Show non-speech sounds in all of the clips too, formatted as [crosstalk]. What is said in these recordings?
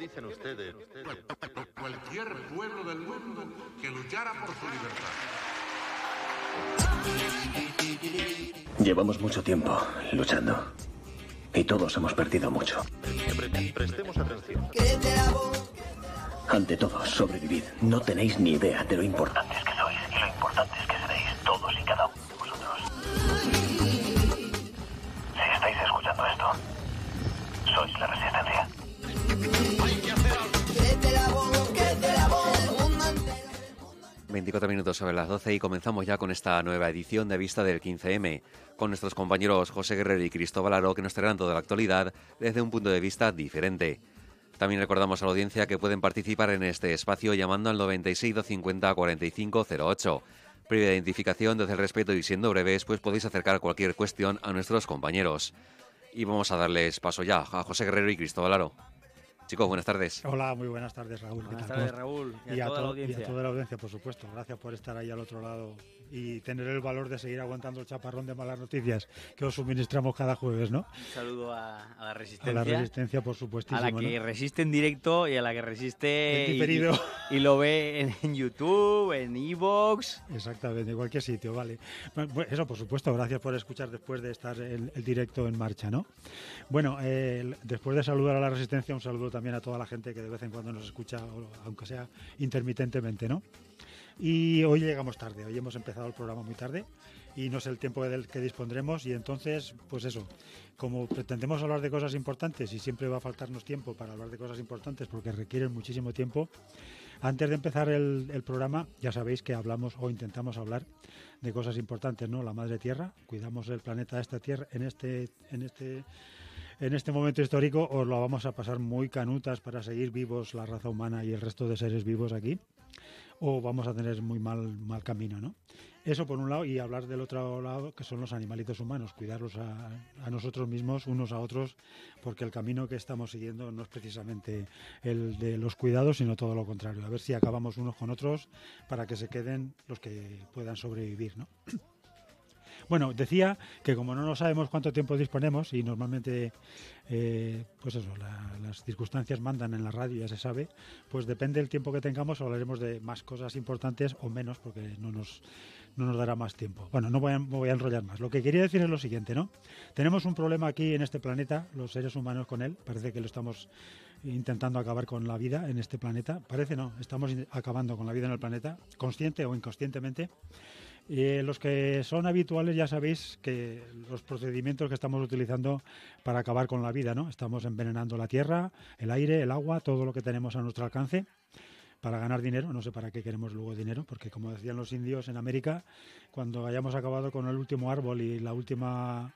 dicen ustedes? Pues, pues, pues, cualquier pueblo del mundo que luchara por su libertad. Llevamos mucho tiempo luchando. Y todos hemos perdido mucho. Ante todo, sobrevivid. No tenéis ni idea de lo importante. 24 minutos sobre las 12 y comenzamos ya con esta nueva edición de Vista del 15M, con nuestros compañeros José Guerrero y Cristóbal Aro que nos traerán toda la actualidad desde un punto de vista diferente. También recordamos a la audiencia que pueden participar en este espacio llamando al 96 250 4508. Previa identificación desde el respeto y siendo breves, pues podéis acercar cualquier cuestión a nuestros compañeros. Y vamos a darles paso ya a José Guerrero y Cristóbal Aro. Chicos, buenas tardes. Hola, muy buenas tardes, Raúl. Buenas tardes, Raúl. Y, a, y a toda la audiencia, por supuesto. Gracias por estar ahí al otro lado y tener el valor de seguir aguantando el chaparrón de malas noticias que os suministramos cada jueves, ¿no? Un saludo a, la Resistencia. A la Resistencia, por supuesto. A la que resiste en directo y a la que resiste y, lo ve en, YouTube, en Evox. Exactamente, en cualquier sitio, vale. Pues eso, por supuesto, gracias por escuchar después de estar el, el directo en marcha, ¿no? Bueno, eh, después de saludar a la Resistencia, un saludo también a toda la gente que de vez en cuando nos escucha, aunque sea intermitentemente, ¿no? Y hoy llegamos tarde, hoy hemos empezado el programa muy tarde y no es el tiempo del que dispondremos y entonces, pues eso, como pretendemos hablar de cosas importantes y siempre va a faltarnos tiempo para hablar de cosas importantes porque requieren muchísimo tiempo, antes de empezar el, programa ya sabéis que hablamos o intentamos hablar de cosas importantes, ¿no? La madre tierra, cuidamos el planeta esta tierra en este... En este en este momento histórico os lo vamos a pasar muy canutas para seguir vivos la raza humana y el resto de seres vivos aquí o vamos a tener muy mal, mal camino, ¿no? Eso por un lado y hablar del otro lado que son los animalitos humanos, cuidarlos a, a nosotros mismos, unos a otros, porque el camino que estamos siguiendo no es precisamente el de los cuidados, sino todo lo contrario. A ver si acabamos unos con otros para que se queden los que puedan sobrevivir, ¿no? Bueno, decía que como no, nos sabemos cuánto tiempo disponemos y normalmente, eh, pues las circunstancias mandan en la radio, ya se sabe, pues depende del tiempo que tengamos hablaremos de más cosas importantes o menos porque no nos, no nos dará más tiempo. Bueno, no voy a, voy a enrollar más. Lo que quería decir es lo siguiente, ¿no? Tenemos un problema aquí en este planeta, los seres humanos con él, parece que lo estamos intentando acabar con la vida en este planeta. Parece no, estamos acabando con la vida en el planeta, consciente o inconscientemente. Y eh, los que son habituales ya sabéis que los procedimientos que estamos utilizando para acabar con la vida, ¿no? Estamos envenenando la tierra, el aire, el agua, todo lo que tenemos a nuestro alcance para ganar dinero, no sé para qué queremos luego dinero, porque como decían los indios en América, cuando hayamos acabado con el último árbol y la última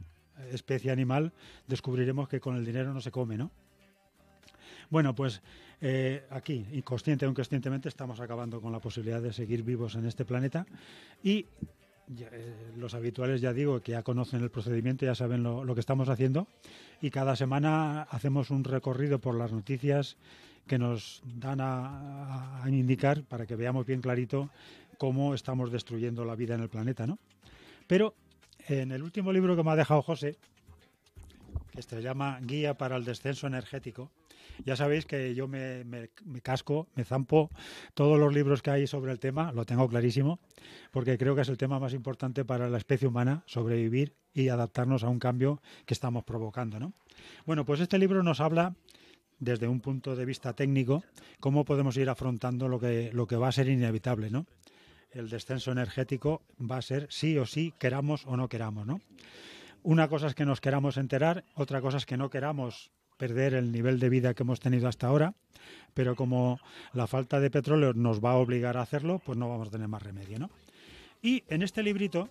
especie animal, descubriremos que con el dinero no se come, ¿no? Bueno, pues eh, aquí, inconsciente o inconscientemente, estamos acabando con la posibilidad de seguir vivos en este planeta y eh, los habituales ya digo que ya conocen el procedimiento, ya saben lo, que estamos haciendo y cada semana hacemos un recorrido por las noticias que nos dan a, indicar para que veamos bien clarito cómo estamos destruyendo la vida en el planeta, Pero en el último libro que me ha dejado José, que se llama Guía para el descenso energético, ya sabéis que yo me, casco, me zampo todos los libros que hay sobre el tema, lo tengo clarísimo, porque creo que es el tema más importante para la especie humana, sobrevivir y adaptarnos a un cambio que estamos provocando. ¿no? Bueno, pues este libro nos habla desde un punto de vista técnico, cómo podemos ir afrontando lo que, lo que va a ser inevitable, ¿no? El descenso energético va a ser sí o sí, queramos o no queramos, ¿no? Una cosa es que nos queramos enterar, otra cosa es que no queramos perder el nivel de vida que hemos tenido hasta ahora, pero como la falta de petróleo nos va a obligar a hacerlo, pues no vamos a tener más remedio, ¿no? Y en este librito,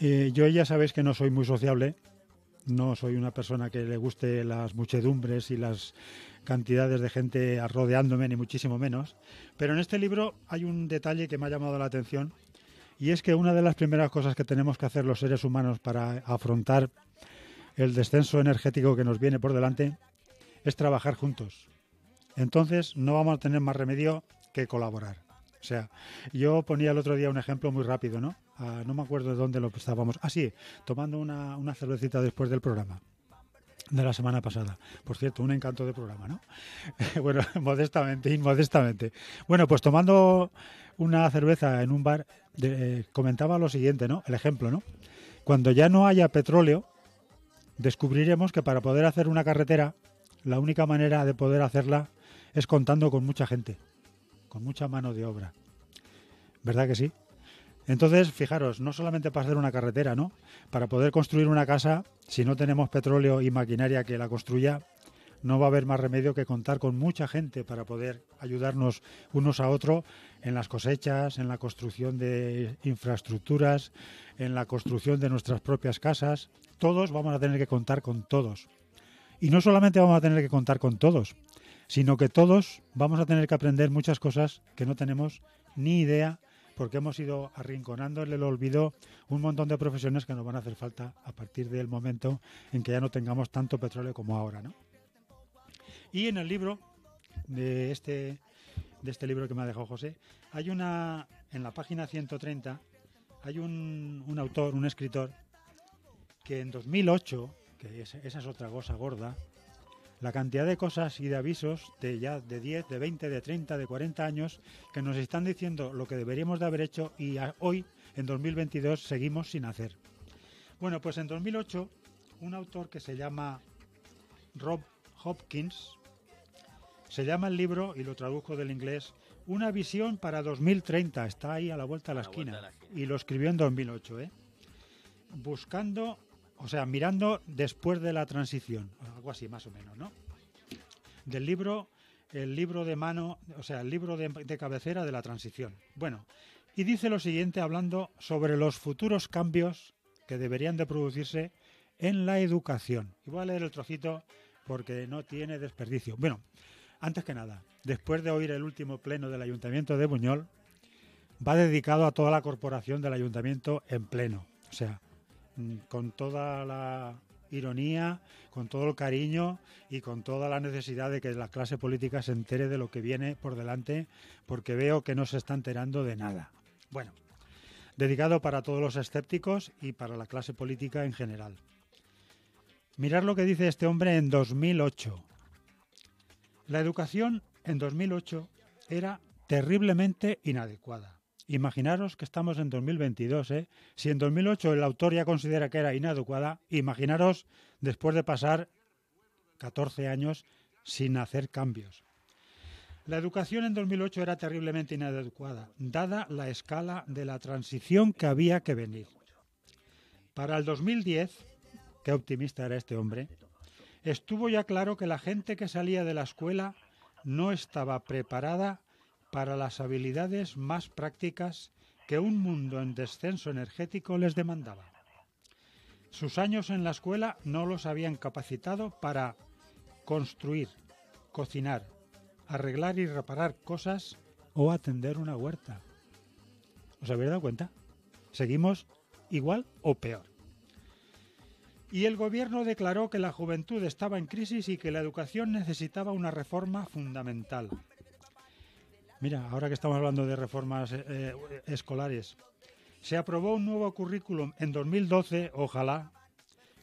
eh, yo ya sabéis que no soy muy sociable, no soy una persona que le guste las muchedumbres y las cantidades de gente rodeándome, ni muchísimo menos, pero en este libro hay un detalle que me ha llamado la atención, y es que una de las primeras cosas que tenemos que hacer los seres humanos para afrontar el descenso energético que nos viene por delante, es trabajar juntos. Entonces no vamos a tener más remedio que colaborar. O sea, yo ponía el otro día un ejemplo muy rápido, ¿no? Ah, no me acuerdo de dónde lo estábamos. Ah, sí, tomando una, una cervecita después del programa de la semana pasada. Por cierto, un encanto de programa, ¿no? [laughs] bueno, modestamente, inmodestamente. Bueno, pues tomando una cerveza en un bar, eh, comentaba lo siguiente, ¿no? El ejemplo, ¿no? Cuando ya no haya petróleo, descubriremos que para poder hacer una carretera, la única manera de poder hacerla es contando con mucha gente, con mucha mano de obra. ¿Verdad que sí? Entonces, fijaros, no solamente para hacer una carretera, ¿no? Para poder construir una casa, si no tenemos petróleo y maquinaria que la construya, no va a haber más remedio que contar con mucha gente para poder ayudarnos unos a otros en las cosechas, en la construcción de infraestructuras, en la construcción de nuestras propias casas. Todos vamos a tener que contar con todos. Y no solamente vamos a tener que contar con todos, sino que todos vamos a tener que aprender muchas cosas que no tenemos ni idea porque hemos ido arrinconando en el olvido un montón de profesiones que nos van a hacer falta a partir del momento en que ya no tengamos tanto petróleo como ahora, ¿no? Y en el libro de este, de este libro que me ha dejado José, hay una, en la página 130, hay un, autor, un escritor, que en 2008, que esa es otra cosa gorda, la cantidad de cosas y de avisos de ya de 10, de 20, de 30, de 40 años que nos están diciendo lo que deberíamos de haber hecho y hoy, en 2022, seguimos sin hacer. Bueno, pues en 2008, un autor que se llama Rob Hopkins se llama el libro, y lo tradujo del inglés, Una visión para 2030. Está ahí a la vuelta de la, esquina. Y lo escribió en 2008. ¿eh? Buscando, o sea, mirando después de la transición. Algo así, más o menos, ¿no? Del libro, el libro de mano, o sea, el libro de, de cabecera de la transición. Bueno, y dice lo siguiente hablando sobre los futuros cambios que deberían de producirse en la educación. Y voy a leer el trocito porque no tiene desperdicio. Bueno, antes que nada, después de oír el último pleno del Ayuntamiento de Buñol, va dedicado a toda la corporación del Ayuntamiento en pleno. O sea, mm, con toda la ironía, con todo el cariño y con toda la necesidad de que la clase política se entere de lo que viene por delante, porque veo que no se está enterando de nada. Bueno, dedicado para todos los escépticos y para la clase política en general. Mirad lo que dice este hombre en 2008. La educación en 2008 era terriblemente inadecuada. Imaginaros que estamos en 2022, ¿eh? Si en 2008 el autor ya considera que era inadecuada, imaginaros después de pasar 14 años sin hacer cambios. La educación en 2008 era terriblemente inadecuada, dada la escala de la transición que había que venir. Para el 2010, qué optimista era este hombre, Estuvo ya claro que la gente que salía de la escuela no estaba preparada para las habilidades más prácticas que un mundo en descenso energético les demandaba. Sus años en la escuela no los habían capacitado para construir, cocinar, arreglar y reparar cosas o atender una huerta. ¿Os habéis dado cuenta? Seguimos igual o peor y el gobierno declaró que la juventud estaba en crisis y que la educación necesitaba una reforma fundamental. Mira, ahora que estamos hablando de reformas eh, eh, escolares, se aprobó un nuevo currículum en 2012, ojalá,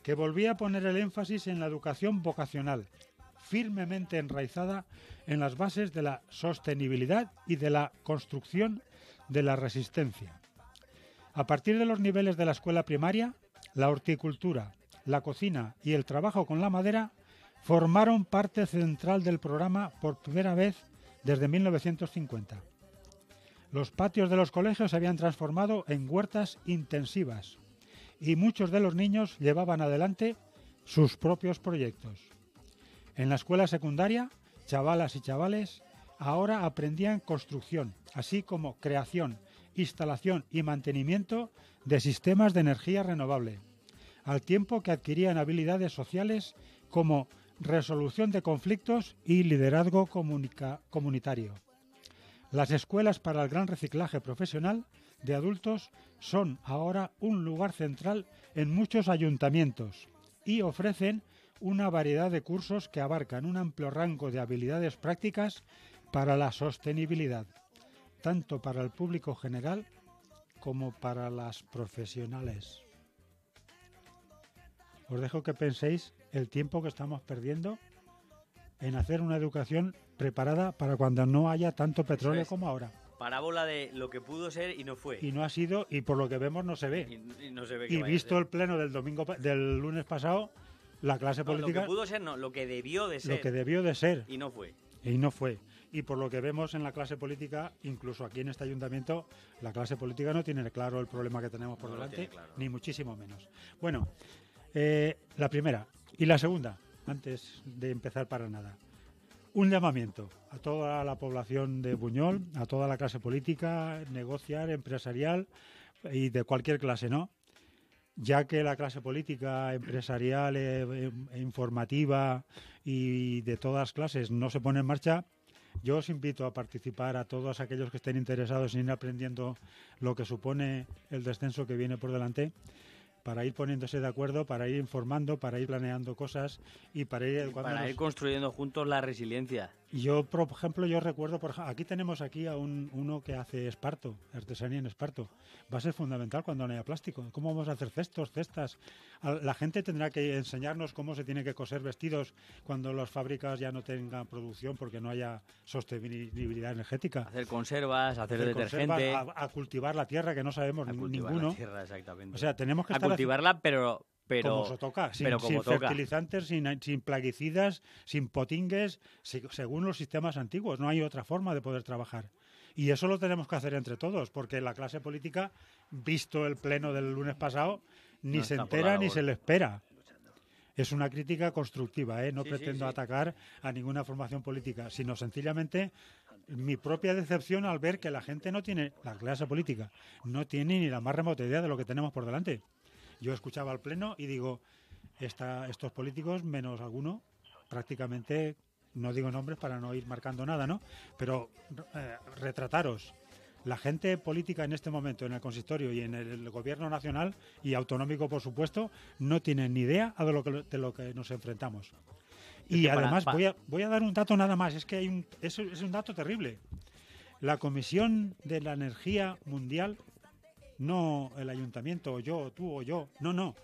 que volvía a poner el énfasis en la educación vocacional, firmemente enraizada en las bases de la sostenibilidad y de la construcción de la resistencia. A partir de los niveles de la escuela primaria, la horticultura, la cocina y el trabajo con la madera formaron parte central del programa por primera vez desde 1950. Los patios de los colegios se habían transformado en huertas intensivas y muchos de los niños llevaban adelante sus propios proyectos. En la escuela secundaria, chavalas y chavales ahora aprendían construcción, así como creación, instalación y mantenimiento de sistemas de energía renovable al tiempo que adquirían habilidades sociales como resolución de conflictos y liderazgo comunitario. Las escuelas para el gran reciclaje profesional de adultos son ahora un lugar central en muchos ayuntamientos y ofrecen una variedad de cursos que abarcan un amplio rango de habilidades prácticas para la sostenibilidad, tanto para el público general como para las profesionales os dejo que penséis el tiempo que estamos perdiendo en hacer una educación preparada para cuando no haya tanto petróleo como ahora. Parábola de lo que pudo ser y no fue. Y no ha sido, y por lo que vemos no se ve. Y, se ve y visto el pleno del domingo del lunes pasado, la clase política. Lo que pudo ser, no, lo que debió de ser. Lo que debió de ser. Y no fue. Y no fue. Y por lo que vemos en la clase política, incluso aquí en este ayuntamiento, la clase política no tiene claro el problema que tenemos por delante, ni muchísimo menos. Bueno, eh, la primera. Y la segunda, antes de empezar para nada. Un llamamiento a toda la población de Buñol, a toda la clase política, negociar, empresarial y de cualquier clase, ¿no? Ya que la clase política, empresarial, e informativa y de todas clases no se pone en marcha, yo os invito a participar a todos aquellos que estén interesados en ir aprendiendo lo que supone el descenso que viene por delante para ir poniéndose de acuerdo, para ir informando, para ir planeando cosas y para ir... Para ir construyendo juntos la resiliencia. Yo, por ejemplo, yo recuerdo, por aquí tenemos aquí a un, uno que hace esparto, artesanía en esparto. Va a ser fundamental cuando no haya plástico. ¿Cómo vamos a hacer cestos, cestas? La gente tendrá que enseñarnos cómo se tiene que coser vestidos cuando las fábricas ya no tengan producción porque no haya sostenibilidad energética. Hacer conservas, hacer, hacer detergente. a, cultivar la tierra que no sabemos a cultivar ninguno. La tierra, exactamente. O sea, tenemos que a cultivarla, pero pero, como se toca, sin, fertilizantes, sin, plaguicidas, sin potingues, según los sistemas antiguos. No hay otra forma de poder trabajar. Y eso lo tenemos que hacer entre todos, porque la clase política, visto el pleno del lunes pasado, ni se entera ni se le espera. Es una crítica constructiva, ¿eh? no pretendo atacar a ninguna formación política, sino sencillamente mi propia decepción al ver que la gente no tiene, la clase política, no tiene ni la más remota idea de lo que tenemos por delante. Yo escuchaba al Pleno y digo, esta, estos políticos, menos alguno, prácticamente, no digo nombres para no ir marcando nada, ¿no? Pero eh, retrataros. La gente política en este momento en el consistorio y en el gobierno nacional y autonómico, por supuesto, no tienen ni idea de lo que, de lo que nos enfrentamos. Y además voy a, voy a dar un dato nada más, es que hay un, es un dato terrible. La Comisión de la Energía Mundial no el ayuntamiento o yo, o tú o yo, no, no,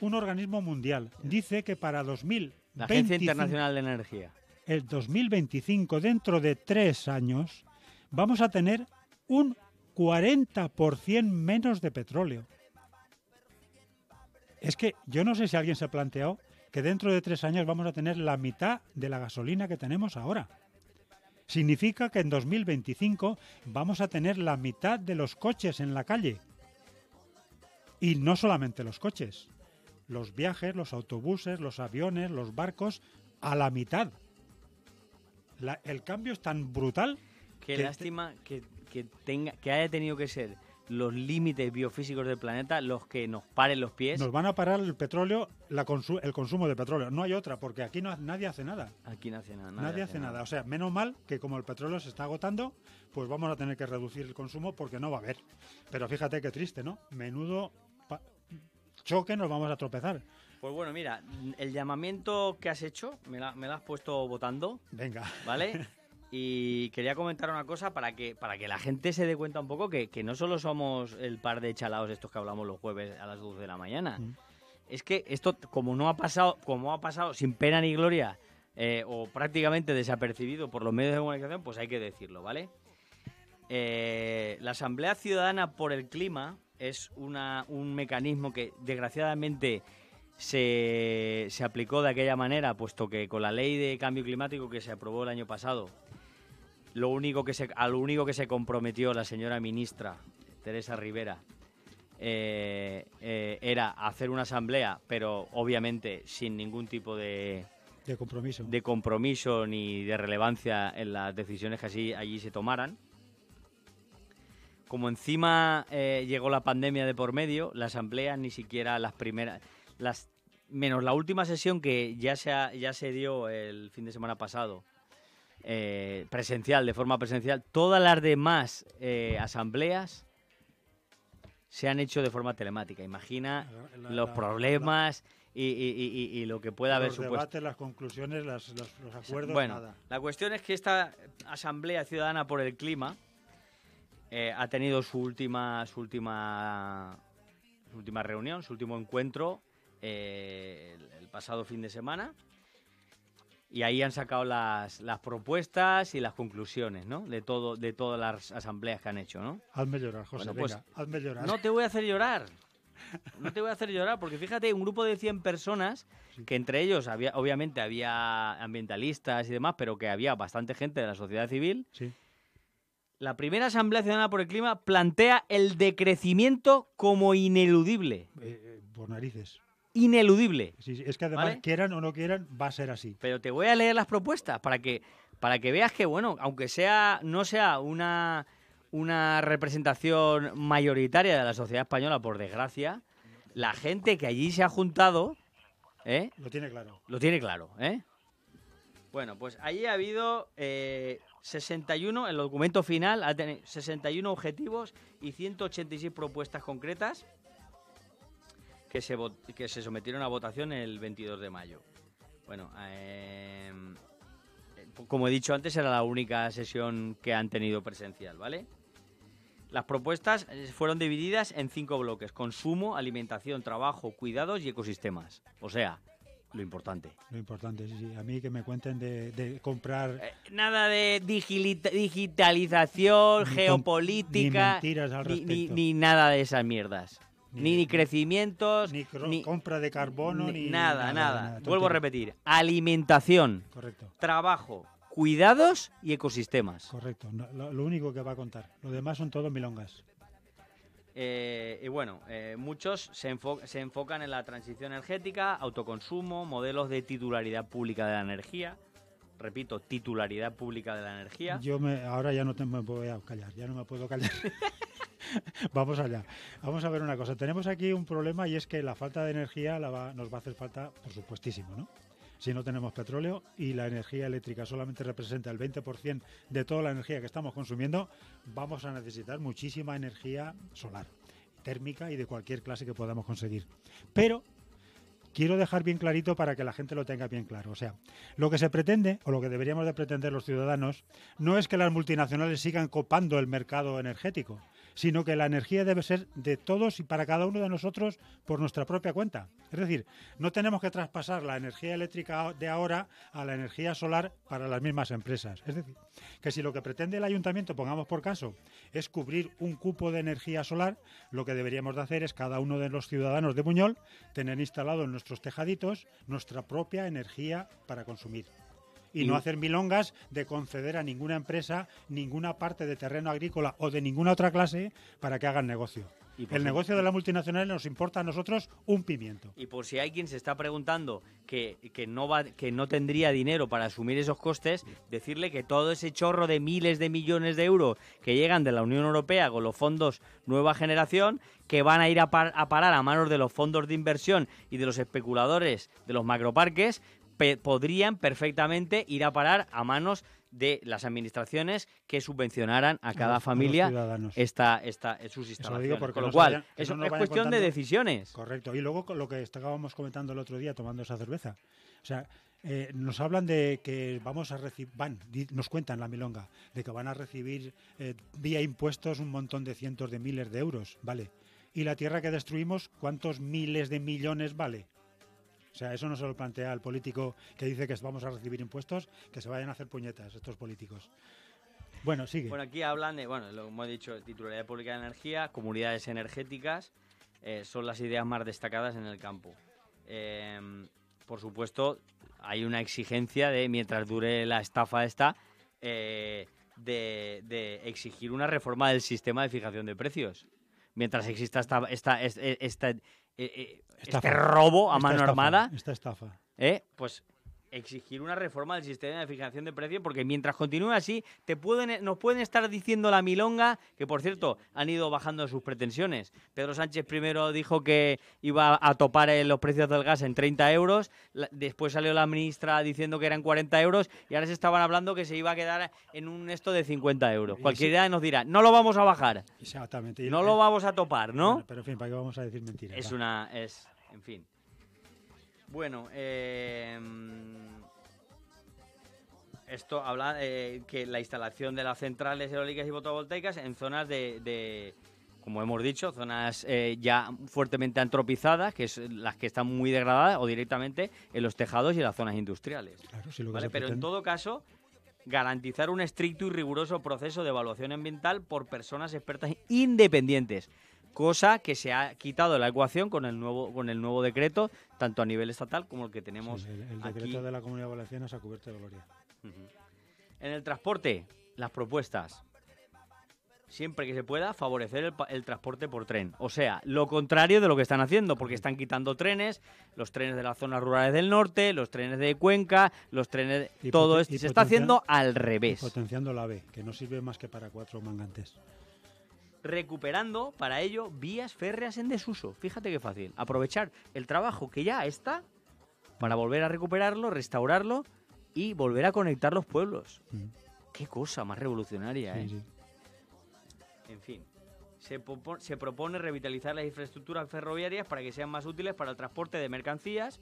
un organismo mundial dice que para 2025... Internacional de Energía. El 2025, dentro de tres años, vamos a tener un 40% menos de petróleo. Es que yo no sé si alguien se ha planteado que dentro de tres años vamos a tener la mitad de la gasolina que tenemos ahora significa que en 2025 vamos a tener la mitad de los coches en la calle. Y no solamente los coches, los viajes, los autobuses, los aviones, los barcos, a la mitad. el cambio es tan brutal. Qué que lástima que, tenga, que haya tenido que ser los límites biofísicos del planeta los que nos paren los pies. Nos van a parar el petróleo, la el consumo de petróleo. No hay otra, porque aquí no, nadie hace nada. Aquí no hace nada. Nadie, hace, nada. O sea, menos mal que como el petróleo se está agotando, pues vamos a tener que reducir el consumo porque no va a haber. Pero fíjate qué triste, ¿no? Menudo choque nos vamos a tropezar. Pues bueno, mira, el llamamiento que has hecho, me, me lo has puesto votando. Venga. ¿Vale? [laughs] Y quería comentar una cosa para que, para que la gente se dé cuenta un poco que, no solo somos el par de chalaos estos que hablamos los jueves a las 12 de la mañana. Mm. Es que esto, como no ha pasado, como ha pasado sin pena ni gloria, eh, o prácticamente desapercibido por los medios de comunicación, pues hay que decirlo, ¿vale? Eh, la Asamblea Ciudadana por el Clima es un mecanismo que desgraciadamente se, se aplicó de aquella manera, puesto que con la ley de cambio climático que se aprobó el año pasado, lo único que se, a lo único que se comprometió la señora ministra Teresa Rivera eh, eh, era hacer una asamblea, pero obviamente sin ningún tipo de, compromiso. de compromiso ni de relevancia en las decisiones que así, allí se tomaran. Como encima eh, llegó la pandemia de por medio, la asamblea ni siquiera las primeras, las, menos la última sesión que ya ya se dio el fin de semana pasado, eh, presencial, de forma presencial. Todas las demás eh, asambleas se han hecho de forma telemática. Imagina los problemas y, lo que pueda haber supuesto. Los debates, las conclusiones, las, los, acuerdos, bueno, La cuestión es que esta Asamblea Ciudadana por el Clima eh, ha tenido su última, su última, última reunión, su último encuentro el pasado fin de semana y ahí han sacado las, las propuestas y las conclusiones, ¿no? De todo, de todas las asambleas que han hecho, ¿no? Hazme llorar, José, pues, No te voy a hacer llorar. No te voy a hacer llorar, porque fíjate, un grupo de 100 personas, que entre ellos había, obviamente había ambientalistas y demás, pero que había bastante gente de la sociedad civil. Sí. La primera Asamblea Ciudadana por el Clima plantea el decrecimiento como ineludible. Eh, eh, por narices ineludible. es que además, quieran o no quieran, va a ser así. Pero te voy a leer las propuestas para que, para que veas que, bueno, aunque sea, no sea una, una representación mayoritaria de la sociedad española, por desgracia, la gente que allí se ha juntado. ¿eh? Lo tiene claro. Lo tiene claro, ¿eh? Bueno, pues allí ha habido eh, 61, el documento final ha tenido 61 objetivos y 186 propuestas concretas que se, sometieron a votación el 22 de mayo. Bueno, em, eh, como he dicho antes, era la única sesión que han tenido presencial, ¿vale? Las propuestas eh, fueron divididas en cinco bloques: consumo, alimentación, trabajo, cuidados y ecosistemas. O sea, lo importante. Lo importante, sí, sí. A mí que me cuenten de, comprar. Eh, nada de digitalización, geopolítica. ni nada de esas mierdas. Ni, ni, crecimientos, ni, compra de carbono, ni, nada, nada. Vuelvo a repetir, alimentación, Correcto. trabajo, cuidados y ecosistemas. Correcto, lo, único que va a contar. Lo demás son todos milongas. Eh, y bueno, eh, muchos se, se enfocan en la transición energética, autoconsumo, modelos de titularidad pública de la energía, repito, titularidad pública de la energía. Yo me, ahora ya no me voy a callar, ya no me puedo callar. [laughs] [laughs] Vamos allá. Vamos a ver una cosa. Tenemos aquí un problema y es que la falta de energía nos va a hacer falta, por supuestísimo, ¿no? Si no tenemos petróleo y la energía eléctrica solamente representa el 20% de toda la energía que estamos consumiendo, vamos a necesitar muchísima energía solar, térmica y de cualquier clase que podamos conseguir. Pero quiero dejar bien clarito para que la gente lo tenga bien claro. O sea, lo que se pretende, o lo que deberíamos de pretender los ciudadanos, no es que las multinacionales sigan copando el mercado energético, sino que la energía debe ser de todos y para cada uno de nosotros por nuestra propia cuenta. Es decir, no tenemos que traspasar la energía eléctrica de ahora a la energía solar para las mismas empresas. Es decir, que si lo que pretende el ayuntamiento, pongamos por caso, es cubrir un cupo de energía solar, lo que deberíamos de hacer es cada uno de los ciudadanos de Buñol tener instalado en nuestros tejaditos nuestra propia energía para consumir y, no mm. hacer milongas de conceder a ninguna empresa ninguna parte de terreno agrícola o de ninguna otra clase para que hagan negocio. el negocio de la multinacional nos importa a nosotros un pimiento. Y por si hay quien se está preguntando que, no va, que no tendría dinero para asumir esos costes, decirle que todo ese chorro de miles de millones de euros que llegan de la Unión Europea con los fondos Nueva Generación, que van a ir a parar a manos de los fondos de inversión y de los especuladores de los macroparques, podrían perfectamente ir a parar a manos de las administraciones que subvencionaran a cada familia esta, esta, eh, sus instalaciones. Con lo cual, eso es cuestión de decisiones. Correcto. Y luego lo que estábamos comentando el otro día tomando esa cerveza. O sea, eh, nos hablan de que vamos a recibir, van, nos cuentan la milonga, de que van a recibir eh, vía impuestos un montón de cientos de miles de euros, ¿vale? Y la tierra que destruimos, ¿cuántos miles de millones vale? O sea, eso no se lo plantea al político que dice que vamos a recibir impuestos, que se vayan a hacer puñetas estos políticos. Bueno, sigue. Bueno, aquí hablan de, bueno, lo he dicho, titularidad pública de energía, comunidades energéticas, eh, son las ideas más destacadas en el campo. Eh, por supuesto, hay una exigencia de, mientras dure la estafa esta, eh, de, exigir una reforma del sistema de fijación de precios. Mientras exista esta, esta e, eh, eh este robo a mano armada. Esta estafa. Eh, pues exigir una reforma del sistema de fijación de precios, porque mientras continúe así, te pueden, nos pueden estar diciendo la milonga, que por cierto, han ido bajando sus pretensiones. Pedro Sánchez primero dijo que iba a topar los precios del gas en 30 euros, después salió la ministra diciendo que eran 40 euros, y ahora se estaban hablando que se iba a quedar en un esto de 50 euros. Cualquiera nos dirá, no lo vamos a bajar. Exactamente. No lo vamos a topar, ¿no? pero en fin, ¿para qué vamos a decir mentiras? Es una... es En fin. Bueno, em, esto habla eh, que la instalación de las centrales eólicas y fotovoltaicas en zonas de, como hemos dicho, zonas eh, ya fuertemente antropizadas, que es las que están muy degradadas, o directamente en los tejados y en las zonas industriales. Pero en todo caso, garantizar un estricto y riguroso proceso de evaluación ambiental por personas expertas independientes cosa que se ha quitado la ecuación con el nuevo con el nuevo decreto, tanto a nivel estatal como el que tenemos el, decreto de la Comunidad Valenciana se ha cubierto de gloria. En el transporte, las propuestas. Siempre que se pueda, favorecer el, transporte por tren. O sea, lo contrario de lo que están haciendo, porque están quitando trenes, los trenes de las zonas rurales del norte, los trenes de Cuenca, los trenes. todo esto se está haciendo al revés. Potenciando la B, que no sirve más que para cuatro mangantes recuperando para ello vías férreas en desuso. Fíjate qué fácil. Aprovechar el trabajo que ya está para volver a recuperarlo, restaurarlo y volver a conectar los pueblos. Mm. Qué cosa más revolucionaria, ¿eh? En fin. Se, propone revitalizar las infraestructuras ferroviarias para que sean más útiles para el transporte de mercancías.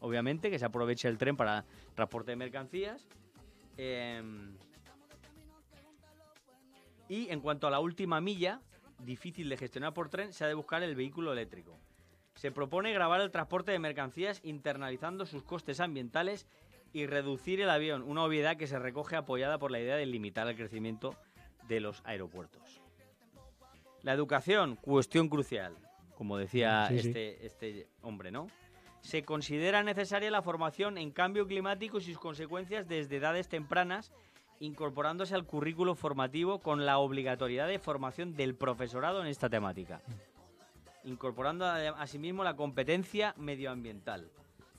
Obviamente que se aproveche el tren para transporte de mercancías. Em, y en cuanto a la última milla, difícil de gestionar por tren, se ha de buscar el vehículo eléctrico. Se propone grabar el transporte de mercancías internalizando sus costes ambientales y reducir el avión, una obviedad que se recoge apoyada por la idea de limitar el crecimiento de los aeropuertos. La educación, cuestión crucial, como decía mm, este, este hombre, ¿no? Se considera necesaria la formación en cambio climático y sus consecuencias desde edades tempranas incorporándose al currículo formativo con la obligatoriedad de formación del profesorado en esta temática, incorporando eh, asimismo la competencia medioambiental.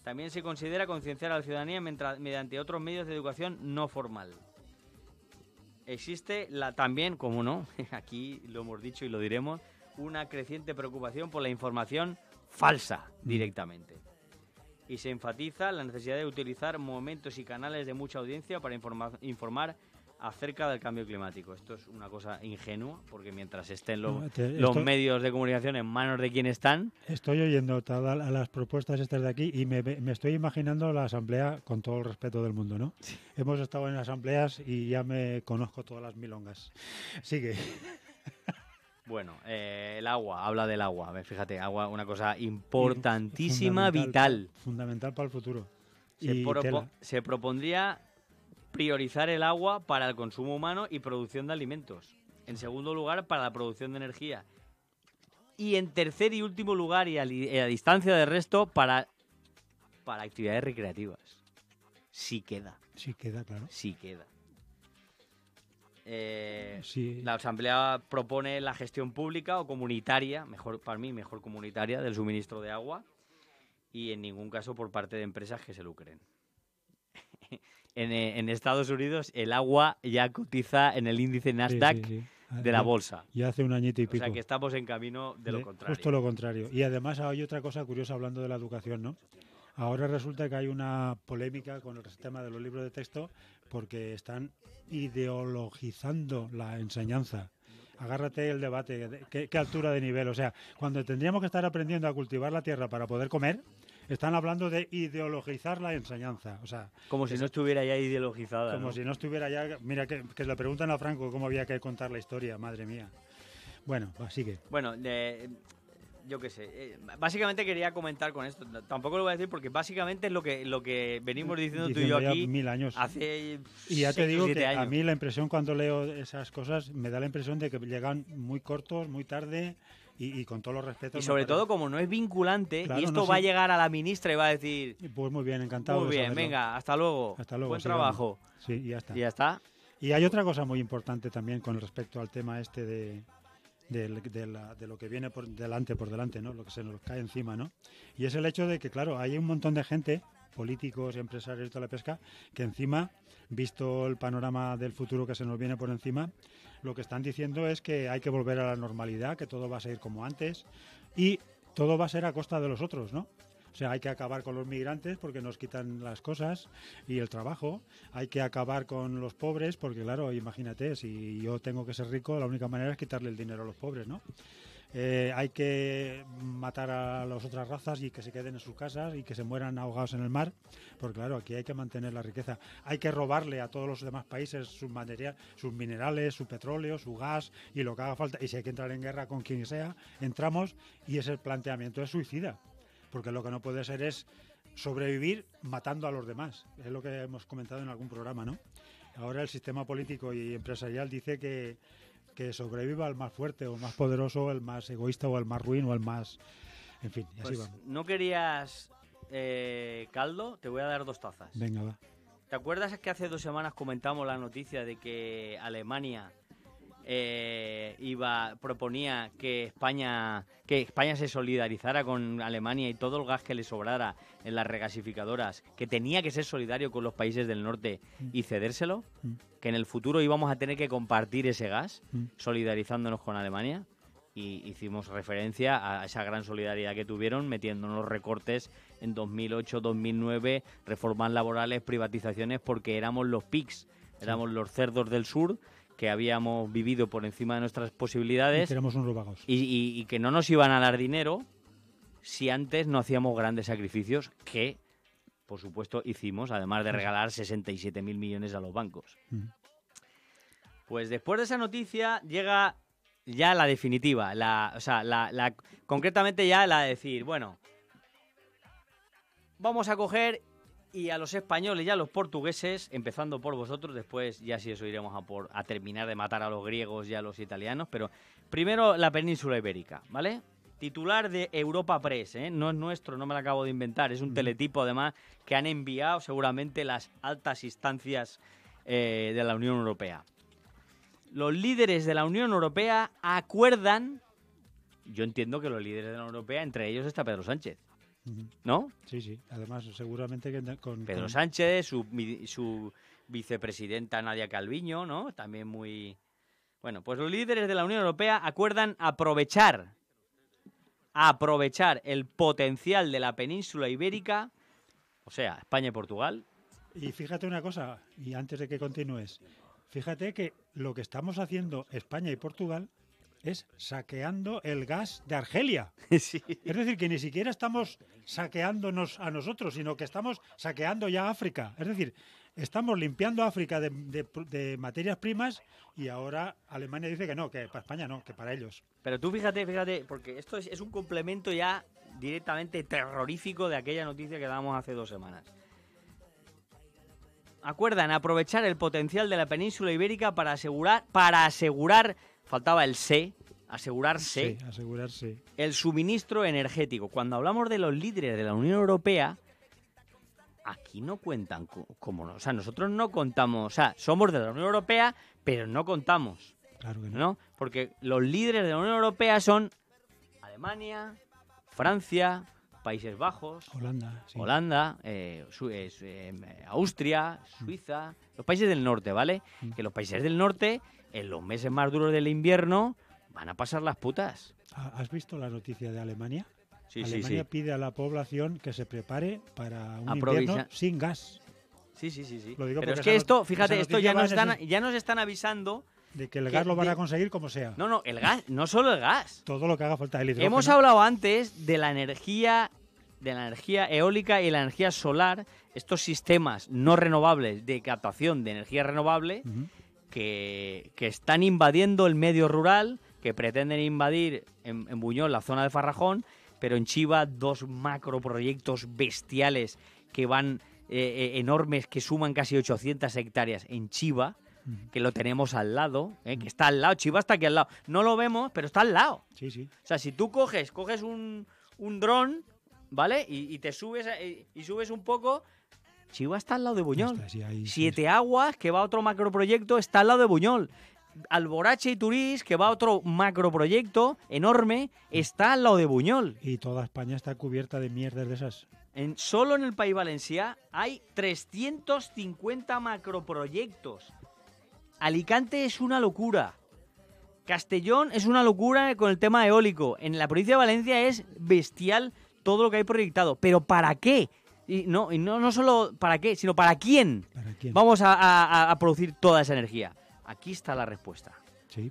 También se considera concienciar a la ciudadanía mediante otros medios de educación no formal. Existe la también, como no, [laughs] aquí lo hemos dicho y lo diremos, una creciente preocupación por la información falsa mm. directamente y se enfatiza la necesidad de utilizar momentos y canales de mucha audiencia para informar, informar acerca del cambio climático. Esto es una cosa ingenua, porque mientras estén este, los, medios de comunicación en manos de quien están... Estoy oyendo todas las propuestas estas de aquí y me, estoy imaginando la asamblea con todo el respeto del mundo, ¿no? Hemos estado en asambleas y ya me conozco todas las milongas. Sigue. Bueno, eh, el agua, habla del agua. Fíjate, agua, una cosa importantísima, vital. Fundamental para el futuro. Se, propondría priorizar el agua para el consumo humano y producción de alimentos. En segundo lugar, para la producción de energía. Y en tercer y último lugar, y a, distancia del resto, para, para actividades recreativas. Sí queda. Sí queda, claro. Sí queda. Eh, la Asamblea propone la gestión pública o comunitaria, mejor para mí, mejor comunitaria, del suministro de agua y en ningún caso por parte de empresas que se lucren. [laughs] Eh, en, Estados Unidos el agua ya cotiza en el índice Nasdaq de la bolsa. Ya hace un añito y pico. O sea que estamos en camino de lo eh, contrario. Justo lo contrario. Y además hay otra cosa curiosa hablando de la educación, ¿no? Ahora resulta que hay una polémica con el tema de los libros de texto porque están ideologizando la enseñanza. Agárrate el debate, ¿qué, altura de nivel? O sea, cuando tendríamos que estar aprendiendo a cultivar la tierra para poder comer, están hablando de ideologizar la enseñanza. O sea, como si no estuviera ya ideologizada. Como si no estuviera ya. Mira, que, que, le preguntan a Franco cómo había que contar la historia, madre mía. Bueno, que. Bueno, de, yo qué sé. Eh, básicamente quería comentar con esto. Tampoco lo voy a decir porque básicamente es lo que, lo que venimos diciendo, tú y yo aquí. Mil años. Hace. Y ya te digo a mí la impresión cuando leo esas cosas me da la impresión de que llegan muy cortos, muy tarde. Y, con todos los respetos. Y sobre todo, como no es vinculante, y esto va a llegar a la ministra y va a decir. Pues muy bien, encantado. Muy bien, venga, hasta luego. Hasta luego. Buen trabajo. Sí, ya está. Y ya está. Y hay otra cosa muy importante también con respecto al tema este de, de, lo que viene por delante, por delante, ¿no? Lo que se nos cae encima, ¿no? Y es el hecho de que, claro, hay un montón de gente, políticos, empresarios de toda la pesca, que encima, visto el panorama del futuro que se nos viene por encima, lo que están diciendo es que hay que volver a la normalidad, que todo va a seguir como antes y todo va a ser a costa de los otros, ¿no? O sea, hay que acabar con los migrantes porque nos quitan las cosas y el trabajo. Hay que acabar con los pobres porque, claro, imagínate, si yo tengo que ser rico, la única manera es quitarle el dinero a los pobres, ¿no? Eh, hay que matar a las otras razas y que se queden en sus casas y que se mueran ahogados en el mar, porque claro, aquí hay que mantener la riqueza. Hay que robarle a todos los demás países sus, sus minerales, su petróleo, su gas y lo que haga falta. Y si hay que entrar en guerra con quien sea, entramos y ese planteamiento es suicida porque lo que no puede ser es sobrevivir matando a los demás. Es lo que hemos comentado en algún programa, ¿no? Ahora el sistema político y empresarial dice que, que sobreviva el más fuerte o más poderoso, el más egoísta o el más ruin o el más... En fin, así pues, vamos. ¿No querías eh, caldo? Te voy a dar dos tazas. Venga, va. ¿Te acuerdas que hace dos semanas comentamos la noticia de que Alemania eh, iba proponía que España que España se solidarizara con Alemania y todo el gas que le sobrara en las regasificadoras, que tenía que ser solidario con los países del norte y mm. cedérselo, mm. que en el futuro íbamos a tener que compartir ese gas, mm. solidarizándonos con Alemania. Y hicimos referencia a esa gran solidaridad que tuvieron metiéndonos los recortes en 2008, 2009, reformas laborales, privatizaciones, porque éramos los PICs, éramos los cerdos del sur que habíamos vivido por encima de nuestras posibilidades. Y que no nos iban a dar dinero si antes no hacíamos grandes sacrificios que, por supuesto, hicimos, además de regalar 67.000 millones a los bancos. Mm. Pues después de esa noticia llega ya la definitiva, la, o sea, la, concretamente ya la de decir, bueno, vamos a coger y a los españoles y a los portugueses, empezando por vosotros, después ya si eso iremos a, por, a terminar de matar a los griegos y a los italianos, pero primero la península ibérica, ¿vale? Titular de Europa Press, ¿eh? no es nuestro, no me lo acabo de inventar, es un teletipo además que han enviado seguramente las altas instancias eh, de la Unión Europea. Los líderes de la Unión Europea acuerdan, yo entiendo que los líderes de la Unión Europea, entre ellos está Pedro Sánchez, ¿No? Sí, sí. Además, seguramente que con... Pedro Sánchez, su, su vicepresidenta Nadia Calviño, ¿no? También muy... Bueno, pues los líderes de la Unión Europea acuerdan aprovechar, aprovechar el potencial de la península ibérica, o sea, España y Portugal. Y fíjate una cosa, y antes de que continúes, fíjate que lo que estamos haciendo España y Portugal es saqueando el gas de Argelia. [laughs] Es decir, que ni siquiera estamos saqueándonos a nosotros, sino que estamos saqueando ya África. Es decir, estamos limpiando África de, materias primas y ahora Alemania dice que no, que para España no, que para ellos. Pero tú fíjate, fíjate, porque esto es, un complemento ya directamente terrorífico de aquella noticia que dábamos hace dos semanas. Acuerdan aprovechar el potencial de la península ibérica para asegurar, para asegurar faltaba el C, asegurarse, sí, asegurarse. El suministro energético. Cuando hablamos de los líderes de la Unión Europea, aquí no cuentan como, o sea, nosotros no contamos, o sea, somos de la Unión Europea, pero no contamos. Claro que no. Porque los líderes de la Unión Europea son Alemania, Francia, Países Bajos, Holanda, Holanda eh, eh, eh, Austria, mm. Suiza, los países del norte, ¿vale? Mm. Que los países del norte en los meses más duros del invierno van a pasar las putas. Ah, ¿Has visto la noticia de Alemania? Sí, Alemania sí, Alemania pide a la población que se prepare para un invierno sin gas. Sí, sí, sí, sí. Pero es que esto, fíjate, esto ya nos, están, ya nos están avisando de que el gas lo van a conseguir como sea. No, no, el gas, no solo el gas. Todo lo que haga falta de Hemos hablado antes de la energía de la energía eólica y la energía solar, estos sistemas no renovables de captación de energía renovable, que, están invadiendo el medio rural, que pretenden invadir en, Buñol la zona de Farrajón, pero en Chiva dos macroproyectos bestiales que van eh, eh, enormes, que suman casi 800 hectáreas en Chiva, que lo tenemos al lado, eh, que está al lado, Chiva está aquí al lado. No lo vemos, pero está al lado. Sí, sí. O sea, si tú coges, coges un, un dron, ¿vale? Y, te subes y subes un poco, Chiva está al lado de Buñol. Siete Aguas, que va a otro macroproyecto, está al lado de Buñol. Alborache y Turís, que va a otro macroproyecto enorme, está al lado de Buñol. Y toda España está cubierta de mierdas de esas. En, solo en el País Valencia hay 350 macroproyectos. Alicante es una locura. Castellón es una locura con el tema eólico. En la provincia de Valencia es bestial todo lo que hay proyectado. ¿Pero para qué? Y no, y no, no solo para qué, sino para quién, vamos a, producir toda esa energía. Aquí está la respuesta.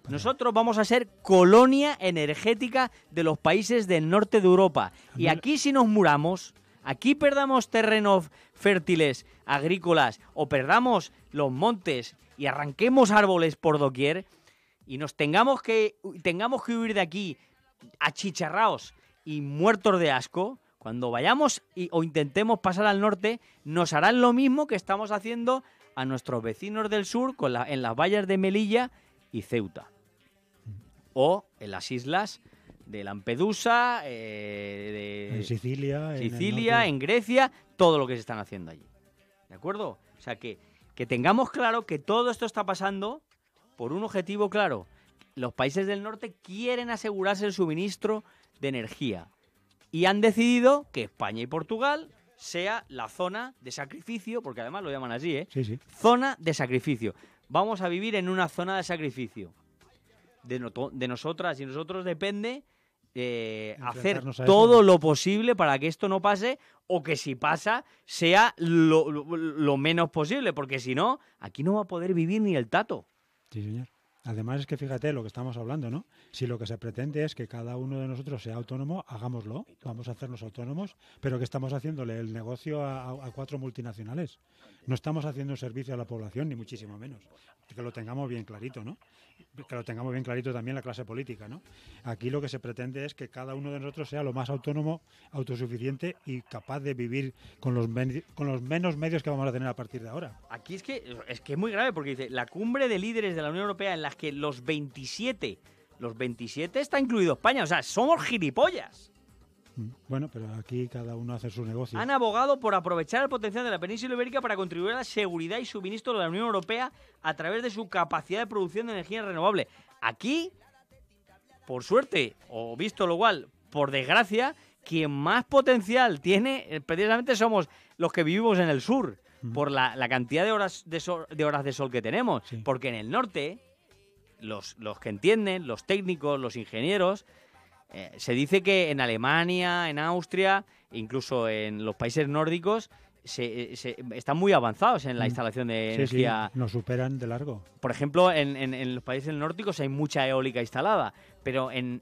Nosotros vamos a ser colonia energética de los países del norte de Europa. Y aquí si nos muramos, aquí perdamos terrenos fértiles, agrícolas, o perdamos los montes y arranquemos árboles por doquier, y nos tengamos que, tengamos que huir de aquí achicharraos y muertos de asco, cuando vayamos o intentemos pasar al norte, nos harán lo mismo que estamos haciendo a nuestros vecinos del sur con en las vallas de Melilla y Ceuta. O en las islas de Lampedusa, eh, en Sicilia, en, Grecia, todo lo que se están haciendo allí. ¿De acuerdo? O sea, que, que tengamos claro que todo esto está pasando por un objetivo claro. Los países del norte quieren asegurarse el suministro de energía y han decidido que España y Portugal sea la zona de sacrificio, porque además lo llaman así, ¿eh? Sí, sí. Zona de sacrificio. Vamos a vivir en una zona de sacrificio. De, nosotras y nosotros depende eh, hacer todo lo posible para que esto no pase o que si pasa sea lo, lo menos posible, porque si no, aquí no va a poder vivir ni el tato. Sí, señor. Además es que fíjate lo que estamos hablando, ¿no? Si lo que se pretende es que cada uno de nosotros sea autónomo, hagámoslo, vamos a hacernos autónomos, pero que estamos haciéndole el negocio a, a cuatro multinacionales. No estamos haciendo un servicio a la población, ni muchísimo menos. Que lo tengamos bien clarito, ¿no? Que lo tengamos bien clarito también la clase política, ¿no? Aquí lo que se pretende es que cada uno de nosotros sea lo más autónomo, autosuficiente y capaz de vivir con los, con los menos medios que vamos a tener a partir de ahora. Aquí es que es que es muy grave porque dice, la cumbre de líderes de la Unión Europea en las que los 27, los 27 está incluido España, o sea, somos gilipollas. Bueno, pero aquí cada uno hace su negocio. Han abogado por aprovechar el potencial de la península ibérica para contribuir a la seguridad y suministro de la Unión Europea a través de su capacidad de producción de energía renovable. Aquí, por suerte, o visto lo cual, por desgracia, quien más potencial tiene, eh, precisamente somos los que vivimos en el sur, por la, cantidad de horas de, sol, horas de sol que tenemos. Porque en el norte, los, los que entienden, los técnicos, los ingenieros, eh, se dice que en Alemania, en Austria, incluso en los países nórdicos, se, eh, están muy avanzados en la mm. instalación de energía. Sí, nos superan de largo. Por ejemplo, en, los países nórdicos hay mucha eólica instalada, pero en,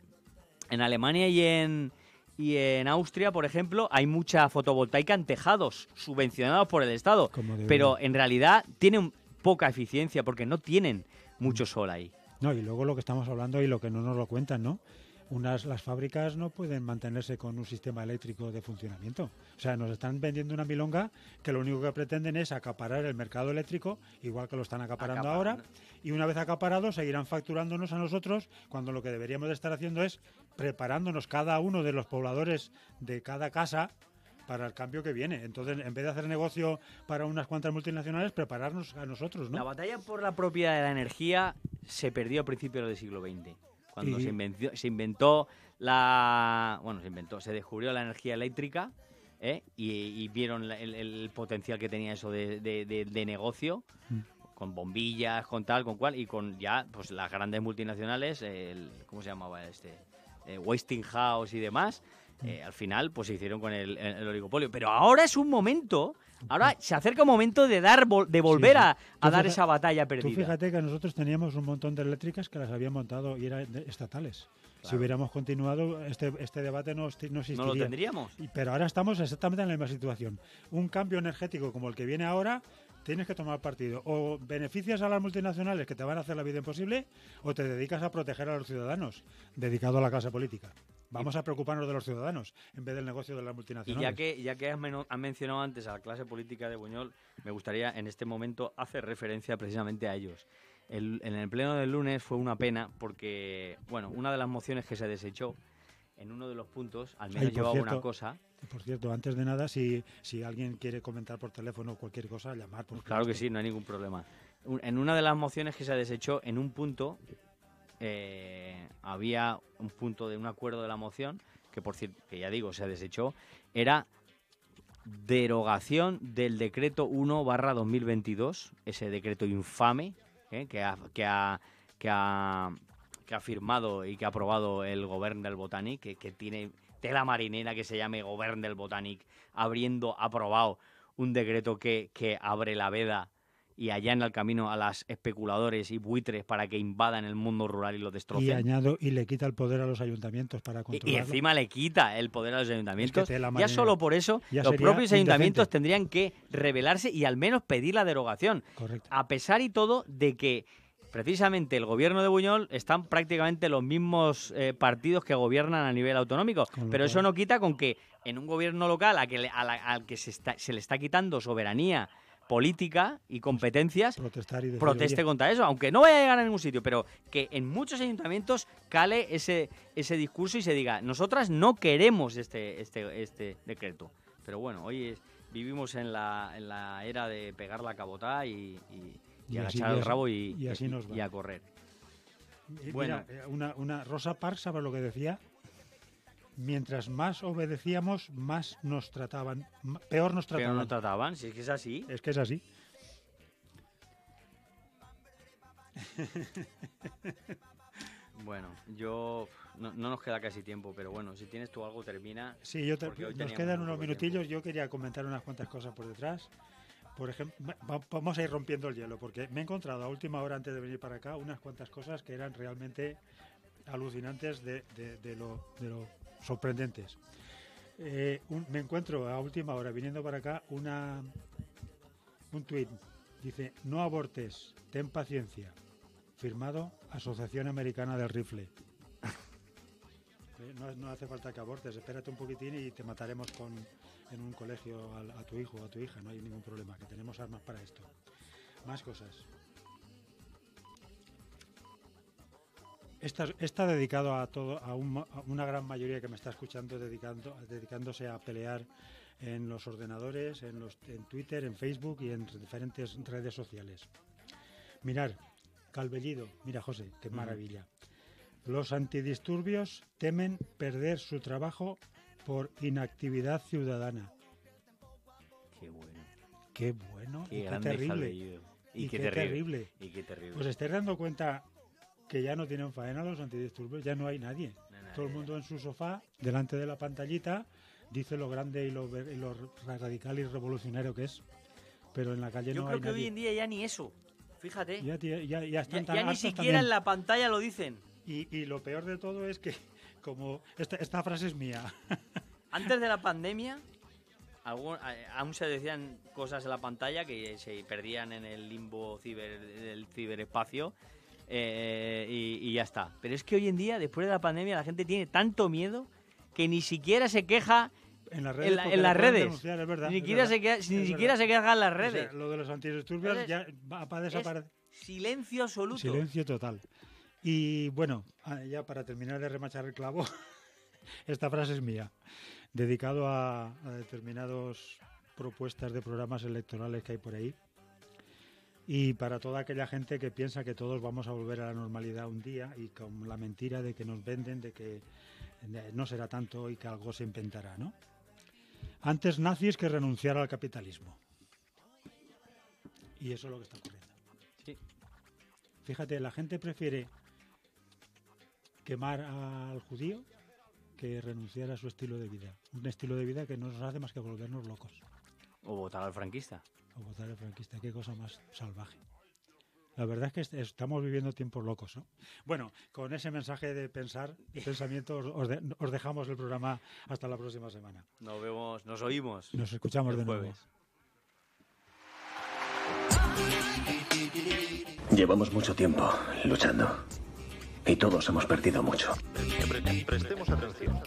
en Alemania y en, y en Austria, por ejemplo, hay mucha fotovoltaica en tejados subvencionados por el Estado, pero en realidad tienen poca eficiencia porque no tienen mucho mm. sol ahí. No, y luego lo que estamos hablando y lo que no nos lo cuentan, ¿no? unas las fábricas no pueden mantenerse con un sistema eléctrico de funcionamiento. O sea, nos están vendiendo una milonga que lo único que pretenden es acaparar el mercado eléctrico, igual que lo están acaparando ahora, y una vez acaparado seguirán facturándonos a nosotros cuando lo que deberíamos de estar haciendo es preparándonos cada uno de los pobladores de cada casa para el cambio que viene. Entonces, en vez de hacer negocio para unas cuantas multinacionales, prepararnos a nosotros, La batalla por la propiedad de la energía se perdió a principios del siglo XX cuando se, inventó, se, inventó, la. Bueno, se inventó, se descubrió la energía eléctrica ¿eh? y, vieron el, potencial que tenía eso de, negocio. Mm. Con bombillas, con tal, con cual, y con ya pues las grandes multinacionales, ¿cómo se llamaba este? Eh, Wastinghouse y demás, mm. eh, al final pues se hicieron con el, oligopolio. Pero ahora es un momento Ahora se acerca un momento de dar de volver a, dar esa batalla perdida. Tú fíjate que nosotros teníamos un montón de eléctricas que las habían montado y eran estatales. Si hubiéramos continuado, este, este debate no, no No lo tendríamos. Pero ahora estamos exactamente en la misma situación. Un cambio energético como el que viene ahora tienes que tomar partido. O beneficias a las multinacionales que te van a hacer la vida imposible, o te dedicas a proteger a los ciudadanos, dedicado a la casa política. Vamos a preocuparnos de los ciudadanos en vez del negocio de las multinacionales. Y ya que, ya que has, mencionado antes a la clase política de Buñol, me gustaría en este momento hacer referencia precisamente a ellos. en el pleno del lunes fue una pena porque, bueno, una de las mociones que se desechó en uno de los puntos, al menos llevaba una cosa. Por cierto, antes de nada, si, si alguien quiere comentar por teléfono o cualquier cosa, llamar. Por claro que sí, no hay ningún problema. En una de las mociones que se desechó, en un punto, eh, había un punto de un acuerdo de la moción, que por cierto, que ya digo, se desechó, era derogación del decreto 1 barra 2022, ese decreto infame eh, que, ha, que, ha, que, ha, que, ha, firmado y que ha aprobado el gobierno del Botanic, que, tiene tela marinera que se llame gobierno del Botanic, abriendo, aprobado un decreto que, que abre la veda y allá en el camino a las especuladores y buitres para que invadan el mundo rural y lo destrocen. Y añado, y le quita el poder a los ayuntamientos para controlarlo. Y, encima le quita el poder a los ayuntamientos. ya solo por eso los propios ayuntamientos tendrían que rebelarse y al menos pedir la derogación. A pesar y todo de que precisamente el gobierno de Buñol están prácticamente los mismos eh, partidos que gobiernan a nivel autonómico. pero eso no quita con que en un gobierno local que, al que se le está quitando soberanía política y pues, competencias proteste contra eso, aunque no vaya a llegar a ningún sitio, pero que en muchos ayuntamientos cale ese, ese discurso y se diga, nosotras no queremos este, este, este decreto. Pero bueno, hoy vivimos en la, en la, era de pegar la cabotá y, agachar el rabo y, así nos a correr. Eh, bueno, eh, una, una Rosa Parks, ¿sabes lo que decía? mientras más obedecíamos, más nos trataban, peor nos trataban. Peor trataban, si es que es así. Es que es así. [laughs] Bueno, yo no, nos queda casi tiempo, pero bueno, si tienes tú algo termina. Sí, yo nos quedan unos minutillos. Yo quería comentar unas cuantas cosas por detrás. Por ejemplo, vamos a ir rompiendo el hielo porque me he encontrado a última hora antes de venir para acá unas cuantas cosas que eran realmente alucinantes lo, de lo sorprendentes. Eh, me encuentro a última hora viniendo para acá una un tuit. Dice, no abortes, ten paciencia. Firmado Asociación Americana del Rifle. Eh, no, hace falta que abortes, espérate un poquitín y te mataremos con, en un colegio a, a tu hijo o a tu hija, no hay ningún problema, que tenemos armas para esto. Más cosas. Está, dedicado a todo, a, una gran mayoría que me está escuchando dedicándose a pelear en los ordenadores, en, los, en Twitter, en Facebook y en diferentes redes sociales. Mirar, calvellido. mira José, qué maravilla. Los antidisturbios temen perder su trabajo por inactividad ciudadana. Qué bueno. Qué bueno qué terrible. Y, qué, terrible. Y qué terrible. Pues estáis dando cuenta que ya no tienen faena los antidisturbios, ya no hay nadie. Todo el mundo en su sofá, delante de la pantallita, dice lo grande y lo, radical y revolucionario que es. Pero en la calle no hay nadie. Yo creo que hoy en día ya ni eso. Fíjate. Ya, ya, ya están ni siquiera en la pantalla lo dicen. Y, lo peor de todo es que, [laughs] como. Esta, frase es mía. [laughs] Antes de la pandemia, aún se decían cosas en la pantalla que se perdían en el limbo ciber, del ciberespacio eh, y, ya está. Pero es que hoy en día, después de la pandemia, la gente tiene tanto miedo que ni siquiera se queja en las redes. ni siquiera, se, queja, en las redes. lo de los antidisturbios ya va, desaparecer. Silencio absoluto. Silencio total. Y bueno, ah, ya para terminar de remachar el clavo, [laughs] esta frase es mía, dedicado a, a determinadas propuestas de programas electorales que hay por ahí. Y para toda aquella gente que piensa que todos vamos a volver a la normalidad un día y con la mentira de que nos venden, de que no será tanto y que algo se inventará, ¿no? Antes nazis que renunciar al capitalismo. Y eso es lo que está ocurriendo. Fíjate, la gente prefiere quemar al judío que renunciar a su estilo de vida. Un estilo de vida que no nos hace más que volvernos locos. O votar al franquista el franquista, qué cosa más salvaje. La verdad es que estamos viviendo tiempos locos, ¿no? Bueno, con ese mensaje de pensar, pensamiento, os, os dejamos el programa hasta la próxima semana. Nos vemos, nos oímos. Nos escuchamos de nuevo. Llevamos mucho tiempo luchando y todos hemos perdido mucho. Prestemos atención.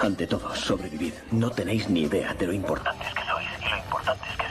Ante todo, sobrevivid. No tenéis ni idea de lo importante up this guy.